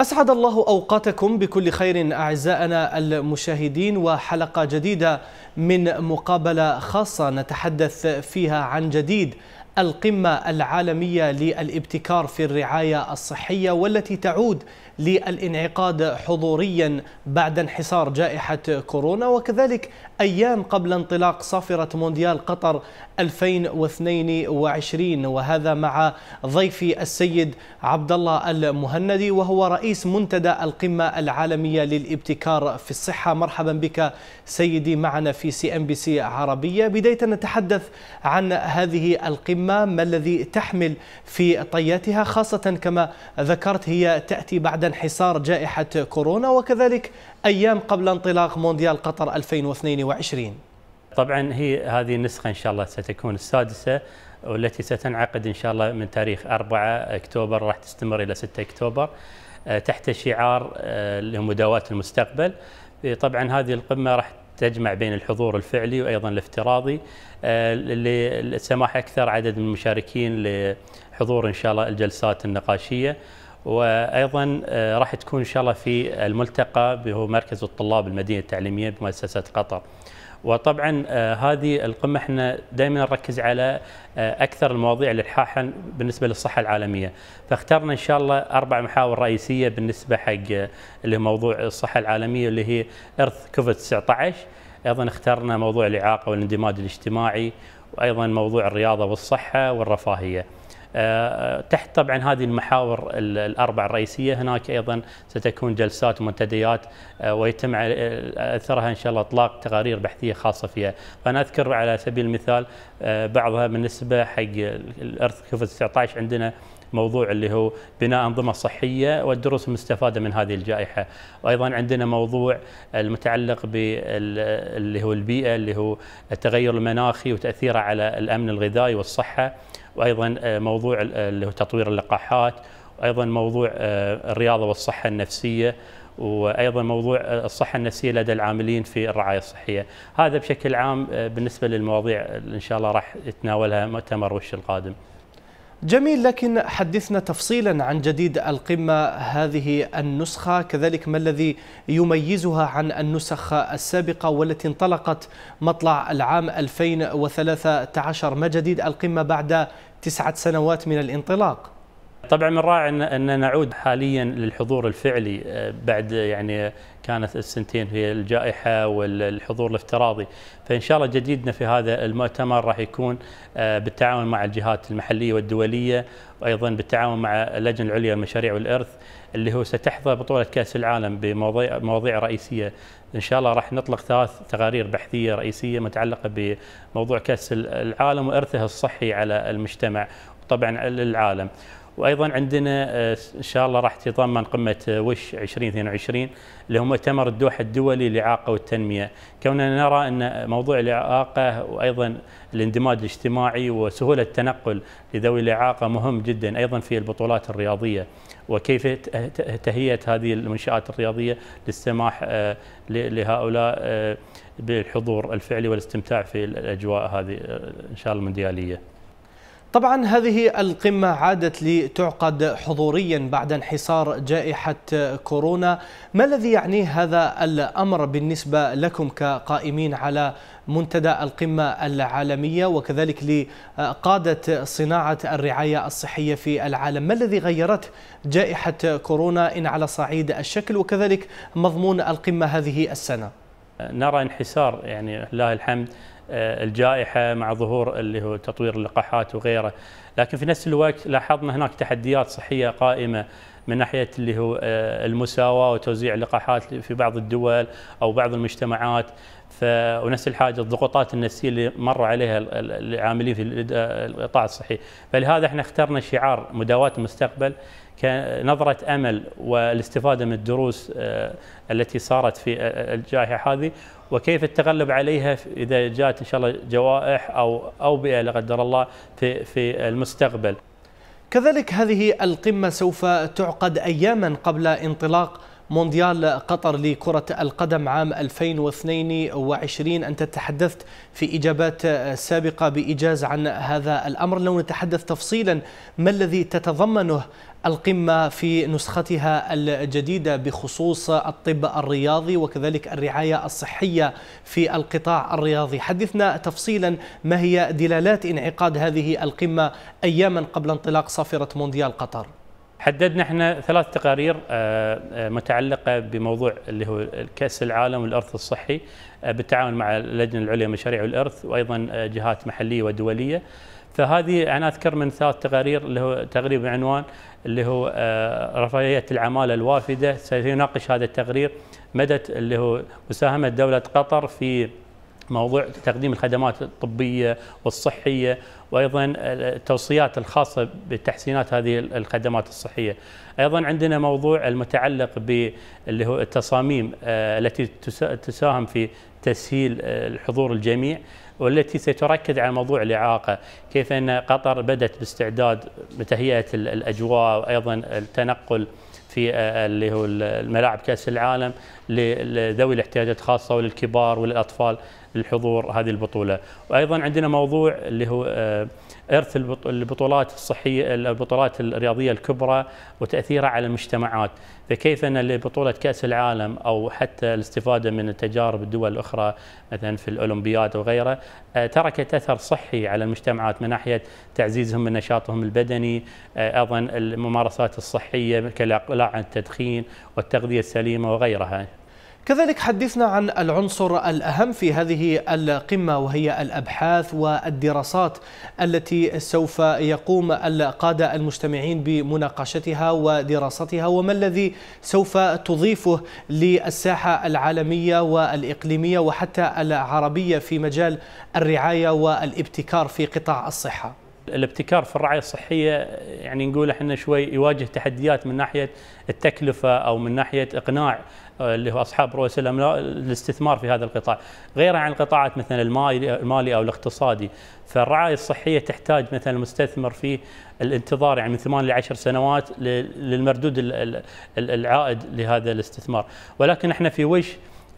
أسعد الله أوقاتكم بكل خير أعزائنا المشاهدين وحلقة جديدة من مقابلة خاصة نتحدث فيها عن جديد القمة العالمية للابتكار في الرعاية الصحية والتي تعود للانعقاد حضوريا بعد انحصار جائحة كورونا وكذلك أيام قبل انطلاق صافرة مونديال قطر 2022 وهذا مع ضيفي السيد عبد الله المهندي وهو رئيس منتدى القمة العالمية للابتكار في الصحة مرحبا بك سيدي معنا في سي ام بي سي عربية بداية نتحدث عن هذه القمة ما ما الذي تحمل في طياتها خاصة كما ذكرت هي تأتي بعد انحصار جائحة كورونا وكذلك أيام قبل انطلاق مونديال قطر 2022 طبعا هي هذه النسخة إن شاء الله ستكون السادسة والتي ستنعقد إن شاء الله من تاريخ 4 أكتوبر راح تستمر إلى 6 أكتوبر آه، تحت شعار آه، لمداوات المستقبل طبعا هذه القمة راح تجمع بين الحضور الفعلي وايضا الافتراضي آه، للسماح اكثر عدد من المشاركين لحضور ان شاء الله الجلسات النقاشيه وايضا آه، راح تكون ان شاء الله في الملتقى هو مركز الطلاب المدينه التعليميه بمؤسسه قطر. وطبعا آه، هذه القمه احنا دائما نركز على آه، اكثر المواضيع الإلحاحا بالنسبه للصحه العالميه، فاخترنا ان شاء الله اربع محاور رئيسيه بالنسبه حق آه، اللي هو موضوع الصحه العالميه اللي هي ارث كوفيد 19 ايضا اخترنا موضوع الاعاقه والاندماج الاجتماعي وايضا موضوع الرياضه والصحه والرفاهيه. تحت طبعا هذه المحاور الاربع الرئيسيه هناك ايضا ستكون جلسات ومنتديات آه، ويتم اثرها ان شاء الله اطلاق تقارير بحثيه خاصه فيها، فانا اذكر على سبيل المثال آه، بعضها بالنسبه حق الارث كوفيد 19 عندنا موضوع اللي هو بناء أنظمة صحية والدروس المستفادة من هذه الجائحة وأيضا عندنا موضوع المتعلق باللي هو البيئة اللي هو التغير المناخي وتأثيره على الأمن الغذائي والصحة وايضا آه، موضوع آه، اللي هو تطوير اللقاحات وايضا موضوع آه، الرياضه والصحه النفسيه وايضا موضوع الصحه النفسيه لدى العاملين في الرعايه الصحيه، هذا بشكل عام بالنسبه للمواضيع ان شاء الله راح يتناولها مؤتمر وش القادم. جميل لكن حدثنا تفصيلا عن جديد القمة هذه النسخة كذلك ما الذي يميزها عن النسخ السابقة والتي انطلقت مطلع العام 2013 ما جديد القمة بعد تسعة سنوات من الانطلاق؟ طبعا من رائع ان, أن نعود حاليا للحضور الفعلي آه، بعد يعني كانت السنتين هي الجائحه والحضور الافتراضي فان شاء الله جديدنا في هذا المؤتمر راح يكون آه، بالتعاون مع الجهات المحليه والدوليه وايضا بالتعاون مع اللجنه العليا للمشاريع والارث اللي هو ستحظى بطوله كاس العالم بمواضيع رئيسيه ان شاء الله راح نطلق ثلاث تقارير بحثيه رئيسيه متعلقه بموضوع كاس العالم وارثه الصحي على المجتمع وطبعا للعالم وايضا عندنا آه، ان شاء الله راح تتضمن قمه آه، وش 2022 اللي هو مؤتمر الدوحه الدولي للاعاقه والتنميه، كوننا نرى ان موضوع الاعاقه وايضا الاندماج الاجتماعي وسهوله التنقل لذوي الاعاقه مهم جدا ايضا في البطولات الرياضيه وكيف تهيئه هذه المنشات الرياضيه للسماح آه، لهؤلاء بالحضور الفعلي والاستمتاع في الاجواء هذه ان شاء الله الموندياليه. طبعا هذه القمة عادت لتعقد حضوريا بعد انحصار جائحة كورونا ما الذي يعنيه هذا الأمر بالنسبة لكم كقائمين على منتدى القمة العالمية وكذلك لقادة صناعة الرعاية الصحية في العالم ما الذي غيرت جائحة كورونا إن على صعيد الشكل وكذلك مضمون القمة هذه السنة نرى انحسار يعني الله الحمد آه، الجائحه مع ظهور اللي هو تطوير اللقاحات وغيره لكن في نفس الوقت لاحظنا هناك تحديات صحيه قائمه من ناحيه اللي هو آه، المساواه وتوزيع اللقاحات في بعض الدول او بعض المجتمعات ف ونفس الحاجه الضغوطات النفسيه اللي مر عليها العاملين في القطاع آه، الصحي فلهذا احنا اخترنا شعار مداواه المستقبل كنظرة أمل والاستفادة من الدروس آه، التي صارت في آه، آه، الجائحة هذه وكيف التغلب عليها إذا جاءت إن شاء الله جوائح أو أوبئة لا قدر الله في في المستقبل كذلك هذه القمة سوف تعقد أياما قبل انطلاق مونديال قطر لكرة القدم عام 2022 أنت تحدثت في إجابات سابقة بإيجاز عن هذا الأمر لو نتحدث تفصيلا ما الذي تتضمنه القمة في نسختها الجديدة بخصوص الطب الرياضي وكذلك الرعاية الصحية في القطاع الرياضي حدثنا تفصيلا ما هي دلالات انعقاد هذه القمة أياما قبل انطلاق صافرة مونديال قطر حددنا احنا ثلاث تقارير آه، آه، متعلقه بموضوع اللي هو كاس العالم والارث الصحي آه، بالتعاون مع اللجنه العليا مشاريع الارث وايضا جهات محليه ودوليه فهذه انا اذكر من ثلاث تقارير اللي هو تقريبا عنوان اللي هو رفاهيه العماله الوافده سيناقش هذا التقرير مدى اللي هو مساهمه دوله قطر في موضوع تقديم الخدمات الطبيه والصحيه وايضا التوصيات الخاصه بتحسينات هذه الخدمات الصحيه. ايضا عندنا موضوع المتعلق باللي هو التصاميم آه، التي تساهم في تسهيل آه، الحضور الجميع والتي ستركز على موضوع الإعاقة كيف أن قطر بدأت باستعداد متهيئة الأجواء وأيضا التنقل في آه، اللي هو الملاعب كأس العالم لذوي الاحتياجات الخاصة وللكبار وللأطفال للحضور هذه البطوله وايضا عندنا موضوع اللي هو آه، ارث البطولات الصحيه البطولات الرياضيه الكبرى وتاثيرها على المجتمعات فكيف ان لبطوله كاس العالم او حتى الاستفاده من تجارب الدول الاخرى مثلا في الاولمبياد وغيره آه، تركت اثر صحي على المجتمعات من ناحيه تعزيزهم من نشاطهم البدني آه، ايضا الممارسات الصحيه كالاقلاع عن التدخين والتغذيه السليمه وغيرها كذلك حدثنا عن العنصر الأهم في هذه القمة وهي الأبحاث والدراسات التي سوف يقوم القادة المجتمعين بمناقشتها ودراستها وما الذي سوف تضيفه للساحة العالمية والإقليمية وحتى العربية في مجال الرعاية والابتكار في قطاع الصحة الابتكار في الرعايه الصحيه يعني نقول احنا شوي يواجه تحديات من ناحيه التكلفه او من ناحيه اقناع آه، اللي هو اصحاب رؤوس الاستثمار في هذا القطاع، غير عن القطاعات مثلا المالي او الاقتصادي، فالرعايه الصحيه تحتاج مثلا المستثمر في الانتظار يعني من ثمان ل 10 سنوات للمردود العائد لهذا الاستثمار، ولكن احنا في وش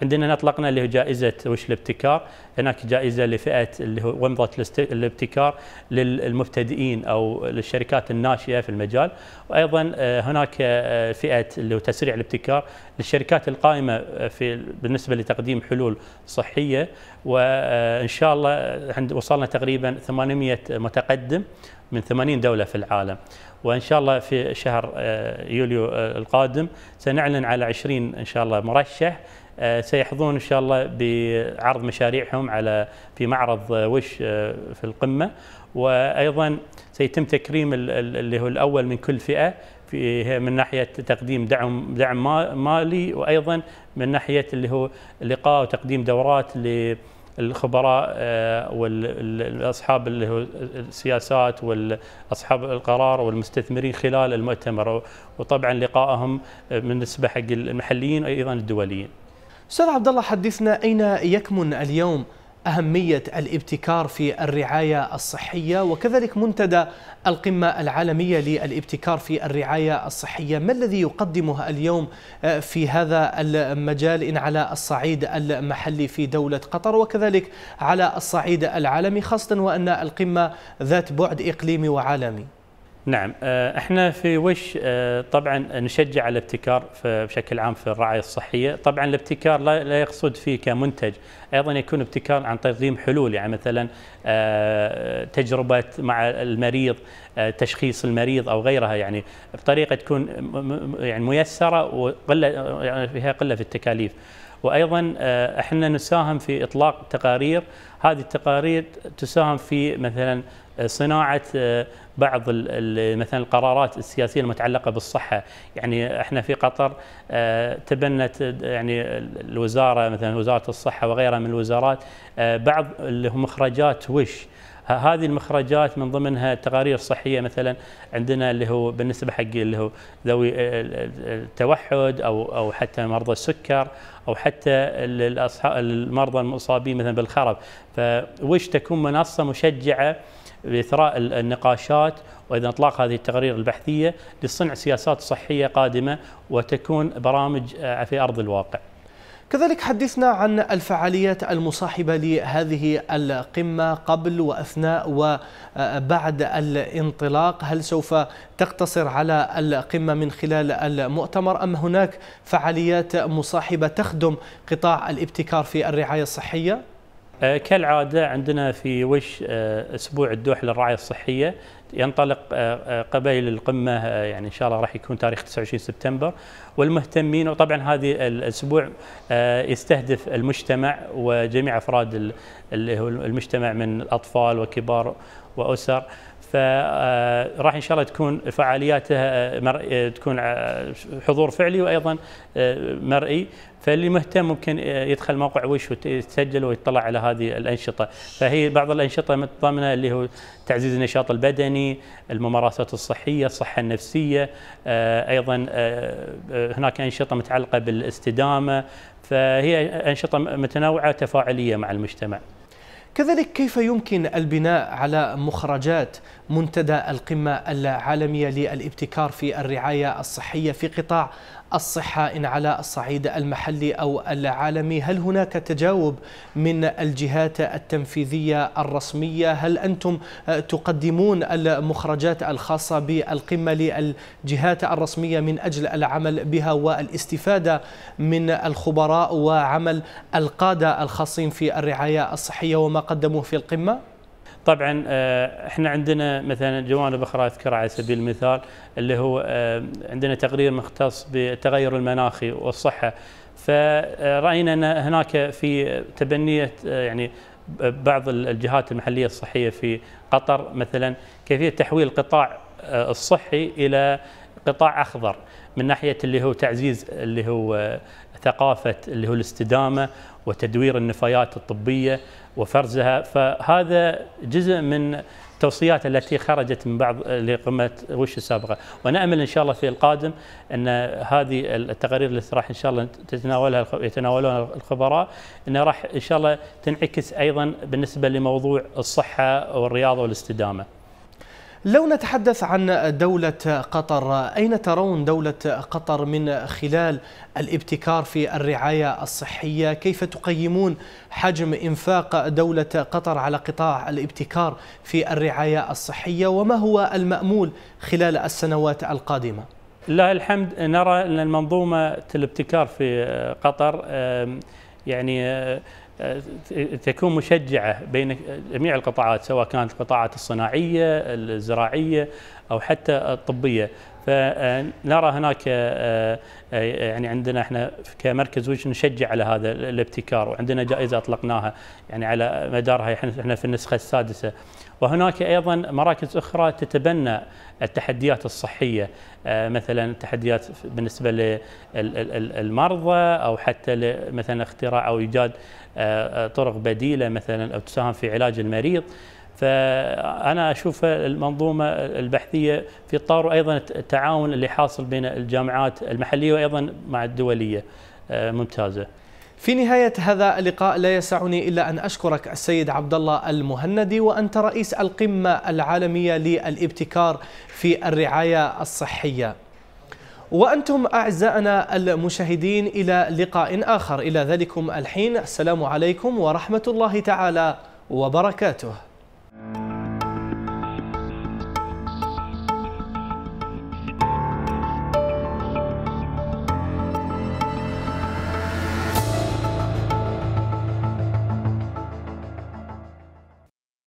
عندنا اطلقنا اللي هو جائزه وش الابتكار هناك جائزه لفئه اللي هو ومضه الابتكار للمبتدئين او للشركات الناشئه في المجال وايضا آه، هناك آه، فئه اللي هو تسريع الابتكار للشركات القائمه آه، في بالنسبه لتقديم حلول صحيه وان شاء الله وصلنا تقريبا 800 متقدم من 80 دوله في العالم وان شاء الله في شهر يوليو القادم سنعلن على 20 ان شاء الله مرشح آه، سيحظون ان شاء الله بعرض مشاريعهم على في معرض آه، وش آه، في القمه وايضا سيتم تكريم اللي هو الاول من كل فئه في من ناحيه تقديم دعم دعم مالي وايضا من ناحيه اللي هو لقاء وتقديم دورات ل الخبراء والاصحاب اللي هو السياسات والاصحاب القرار والمستثمرين خلال المؤتمر وطبعا لقائهم بالنسبه حق المحليين ايضا الدوليين استاذ عبد الله حدثنا اين يكمن اليوم اهميه الابتكار في الرعايه الصحيه وكذلك منتدى القمه العالميه للابتكار في الرعايه الصحيه، ما الذي يقدمه اليوم آه، في هذا المجال ان على الصعيد المحلي في دوله قطر وكذلك على الصعيد العالمي خاصه وان القمه ذات بعد اقليمي وعالمي. نعم آه، احنا في وش آه، طبعا نشجع على الابتكار بشكل عام في الرعايه الصحيه، طبعا الابتكار لا يقصد فيه كمنتج، ايضا يكون ابتكار عن تقديم حلول يعني مثلا آه، تجربه مع المريض، تشخيص المريض او غيرها يعني بطريقه تكون يعني ميسره وقله يعني فيها قله في التكاليف. وايضا احنا نساهم في اطلاق تقارير هذه التقارير تساهم في مثلا صناعه آه، بعض مثلا القرارات السياسيه المتعلقه بالصحه، يعني احنا في قطر آه، تبنت آه، يعني الوزاره مثلا وزاره الصحه وغيرها من الوزارات بعض اللي هم مخرجات وش هذه المخرجات من ضمنها تقارير صحيه مثلا عندنا اللي هو بالنسبه حق اللي هو ذوي التوحد او او حتى مرضى السكر او حتى المرضى المصابين مثلا بالخرف فوش تكون منصه مشجعه باثراء النقاشات واذا اطلاق هذه التقارير البحثيه لصنع سياسات صحيه قادمه وتكون برامج آه، في ارض الواقع. كذلك حدثنا عن الفعاليات المصاحبة لهذه القمة قبل وأثناء وبعد آه، الانطلاق هل سوف تقتصر على القمة من خلال المؤتمر أم هناك فعاليات مصاحبة تخدم قطاع الابتكار في الرعاية الصحية؟ آه، كالعادة عندنا في وش آه، أسبوع الدوح للرعاية الصحية ينطلق آه، قبيل القمة يعني إن شاء الله راح يكون تاريخ 29 سبتمبر والمهتمين وطبعا هذه الأسبوع يستهدف المجتمع وجميع أفراد المجتمع من الأطفال وكبار وأسر فراح آه، ان شاء الله تكون فعالياتها آه، آه، تكون حضور فعلي وايضا مرئي فاللي مهتم ممكن يدخل موقع وش ويتسجل ويطلع على هذه الانشطه فهي بعض الانشطه متضمنه اللي هو تعزيز النشاط البدني الممارسات الصحيه الصحه النفسيه ايضا هناك انشطه متعلقه بالاستدامه فهي انشطه متنوعه تفاعليه مع المجتمع كذلك كيف يمكن البناء على مخرجات منتدى القمة العالمية للابتكار في الرعاية الصحية في قطاع الصحة إن على الصعيد المحلي أو العالمي هل هناك تجاوب من الجهات التنفيذية الرسمية هل أنتم تقدمون المخرجات الخاصة بالقمة للجهات الرسمية من أجل العمل بها والاستفادة من الخبراء وعمل القادة الخاصين في الرعاية الصحية وما قدموه في القمة؟ طبعا آه، احنا عندنا مثلا جوانب اخرى اذكر على سبيل المثال اللي هو آه، عندنا تقرير مختص بالتغير المناخي والصحه فراينا ان هناك في تبنيه آه، يعني بعض الجهات المحليه الصحيه في قطر مثلا كيفيه تحويل القطاع الصحي الى قطاع اخضر من ناحيه اللي هو تعزيز اللي هو ثقافه اللي هو الاستدامه وتدوير النفايات الطبيه وفرزها فهذا جزء من التوصيات التي خرجت من بعض لقمه وش السابقه ونامل ان شاء الله في القادم ان هذه التقارير اللي راح ان شاء الله تتناولها يتناولونها الخبراء انها راح ان شاء الله تنعكس ايضا بالنسبه لموضوع الصحه والرياضه والاستدامه لو نتحدث عن دولة قطر أين ترون دولة قطر من خلال الابتكار في الرعاية الصحية كيف تقيمون حجم إنفاق دولة قطر على قطاع الابتكار في الرعاية الصحية وما هو المأمول خلال السنوات القادمة لله الحمد نرى أن المنظومة الابتكار في قطر يعني آه، آه، تكون مشجعه بين جميع القطاعات سواء كانت القطاعات الصناعيه الزراعيه او حتى الطبيه فنرى هناك آه، آه، يعني عندنا احنا كمركز وجه نشجع على هذا الابتكار وعندنا جائزه اطلقناها يعني على مدارها احنا في النسخه السادسه وهناك ايضا مراكز اخرى تتبنى التحديات الصحيه آه، مثلا تحديات بالنسبه للمرضى او حتى مثلا اختراع او ايجاد طرق بديله مثلا او تساهم في علاج المريض فأنا أشوف المنظومة البحثية في إطار أيضا التعاون اللي حاصل بين الجامعات المحلية وأيضا مع الدولية آه، ممتازة في نهاية هذا اللقاء لا يسعني إلا أن أشكرك السيد عبد الله المهندي وأنت رئيس القمة العالمية للابتكار في الرعاية الصحية وأنتم أعزائنا المشاهدين إلى لقاء آخر إلى ذلكم الحين السلام عليكم ورحمة الله تعالى وبركاته